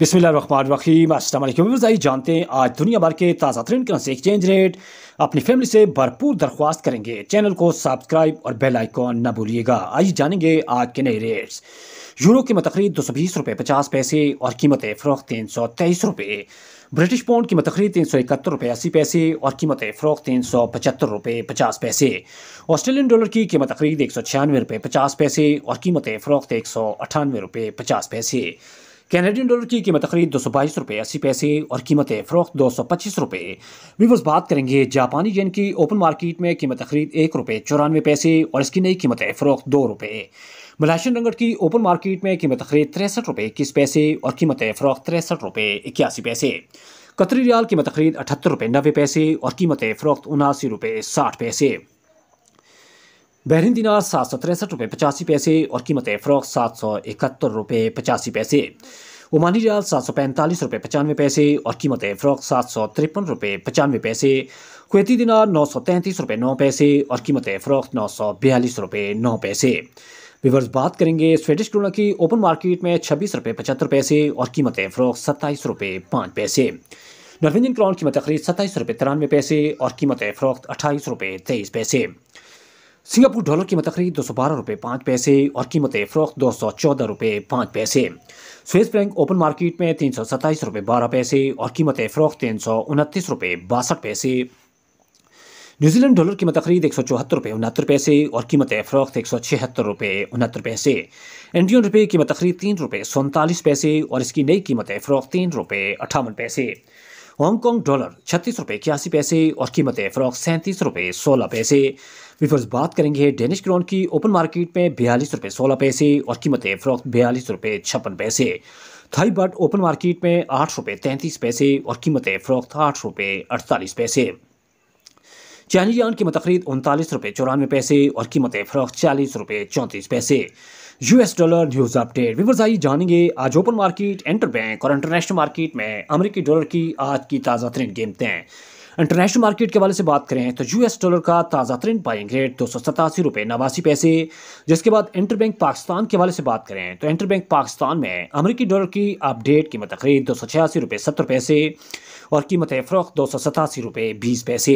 बिसमिल आइए जानते हैं आज दुनिया भर के ताज़ा तरीन करेंसी एक्सचेंज रेट अपनी फैमिली से भरपूर दरख्वास्त करेंगे चैनल को सब्सक्राइब और बेल आइकॉन न भूलिएगा आइए जानेंगे आज के नए रेट्स यूरो की मतखरीद दो सौ बीस रुपये पचास पैसे और कीमत फ़रोख तीन सौ तेईस रुपये ब्रिटिश पाउंड की मतखरीद तीन सौ इकहत्तर रुपये अस्सी पैसे और कीमत फ़रोख तीन सौ पचहत्तर रुपये पचास पैसे ऑस्ट्रेलियन डॉलर की कीमत तकरीद एक सौ छियानवे रुपये पचास पैसे और कीमत फ़रोख्त एक सौ अठानवे रुपये पचास पैसे कैनेडियन डॉलर की कीमत खरीद दो सौ बाईस रुपये अस्सी पैसे और कीमत फ़रोख्त दो सौ पच्चीस रुपये विवर्स बात करेंगे जापानी येन की ओपन मार्केट में कीमत खरीद एक रुपये चौरानवे पैसे और इसकी नई कीमत फ़रोख्त दो रुपये मलाशियन रंगट की ओपन मार्केट में कीमत खरीद तिरसठ रुपये इक्कीस पैसे और कीमत फ़रोख्त तिरसठ रुपये इक्यासी पैसे कतरी रियाल कीमत खरीद अठहत्तर रुपये नब्बे पैसे और कीमत फ़रोख्त उनासी रुपये साठ पैसे बहरीन दिनार सात सौ तिरसठ रुपये पचासी पैसे और कीमत फ्रॉक सात सौ इकहत्तर रुपये पचासी पैसे ओमानी रियाल सात सौ पैंतालीस रुपये पचानवे पैसे और कीमत फ्रॉक सात सौ तिरपन रुपये पचानवे पैसे कुवैती दिनार नौ सौ तैंतीस रुपये नौ पैसे और कीमत फ्रॉक नौ सौ बयालीस रुपये नौ पैसे विवर्स बात करेंगे स्वेडिश क्रोना की ओपन मार्केट में छब्बीस रुपये पचहत्तर पैसे और कीमत फ्रॉक सत्ताईस रुपये पाँच पैसे नॉर्वेजियन क्राउन कीमत तकरीब सत्ताईस रुपये तिरानवे पैसे और कीमत फ्रॉक अट्ठाईस रुपये तेईस पैसे सिंगापुर डॉलर की तकरीब दो सौ बारह रुपये पाँच पैसे और कीमत फरोख दो सौ चौदह रुपये पाँच पैसे स्विस फ्रैंक ओपन मार्केट में तीन सौ सत्ताईस रुपये बारह पैसे और कीमतें फरोख तीन सौ उनतीस रुपये बासठ पैसे न्यूजीलैंड डॉलर की खरीद एक सौ चौहत्तर रुपये उनहत्तर पैसे और कीमत फ़रोख्त एक सौ छिहत्तर रुपये उनहत्तर पैसे इंडियन रुपये की तकरीब तीन रुपये सैंतालीस पैसे और इसकी नई कीमत फरोख तीन रुपये अठावन पैसे हांगकॉन्ग डॉलर छत्तीस रुपये इक्यासी पैसे और कीमतें फ्रॉक सैंतीस रुपये सोलह पैसे विफर्स बात करेंगे डेनिश क्रोन की ओपन मार्केट में बयालीस रुपये सोलह पैसे और कीमतें फ्रॉक बयालीस रुपये छप्पन पैसे थाई बर्ड ओपन मार्केट में आठ रुपये तैंतीस पैसे और कीमतें फ्रॉक आठ रुपये अड़तालीस पैसे चाइनीज यान की तकरीद उनतालीस रुपये चौरानवे पैसे और कीमतें फरोख चालीस रुपये चौंतीस पैसे US dollar news update viewers आई जानेंगे आज ओपन मार्केट इंटर बैंक और इंटरनेशनल मार्केट में अमरीकी डॉलर की आज की ताज़ा तरीन कीमतें इंटरनेशनल मार्केट के वाले से बात करें तो यूएस डॉलर का ताज़ा तरीन बाइंग रेट दो सौ सतासी रुपये नवासी पैसे जिसके बाद इंटर बैंक पाकिस्तान के हवाले से बात करें तो इंटर बैंक पाकिस्तान में अमरीकी डॉलर की अपडेट कीमत तकरीब दो सौ छियासी रुपये सत्तर पैसे और कीमत फ़रोख्त दो सौ सतासी रुपये बीस पैसे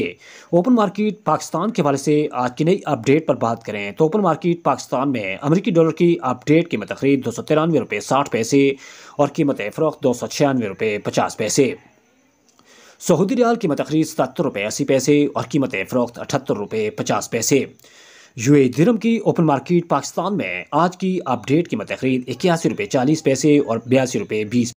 ओपन मार्केट पाकिस्तान के हवाले से आज की नई अपडेट पर बात करें तो ओपन मार्केट पाकिस्तान में अमरीकी डॉलर की अपडेट कीमत तकरीब दो सौ तिरानवे रुपये साठ पैसे और कीमत फरोख दो सौ छियानवे रुपये पचास पैसे सऊदी रियाल कीमत तकरीब सतर रुपये अस्सी पैसे और कीमत फ़रोख्त अठहत्तर रुपये पचास पैसे यू ए दिरम की ओपन मार्केट पाकिस्तान में आज की अपडेट कीमत तकरीब इक्यासी रुपये चालीस पैसे और बयासी रुपये बीस